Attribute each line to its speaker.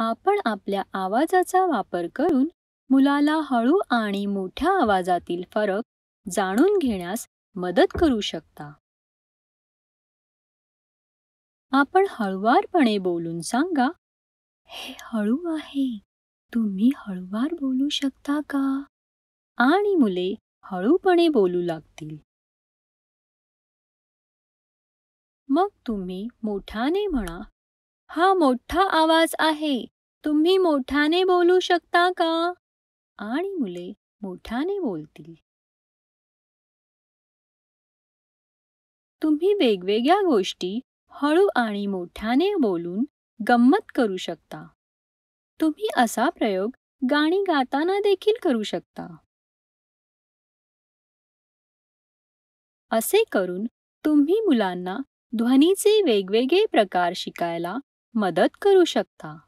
Speaker 1: आपण आपल्या आवाजाचा वापर करून मुलाला हळू आणि मोठ्या आवाजातील फरक जाणून घेण्यास मदत करू शकता आपण हळुवारपणे बोलून सांगा हे हळू आहे तुम्ही हळुवार बोलू शकता का आणि मुले हळूपणे बोलू लागतील मग तुम्ही मोठ्याने म्हणा हा मोठा आवाज आहे तुम्ही मोठ्याने बोलू शकता का आणि मुले मोठ्याने बोलतील तुम्ही वेगवेगळ्या गोष्टी हळू आणि मोठ्याने बोलून गंमत करू शकता तुम्ही असा प्रयोग गाणी गाताना देखील करू शकता असे करून तुम्ही मुलांना ध्वनीचे वेगवेगळे प्रकार शिकायला मदत करू शकता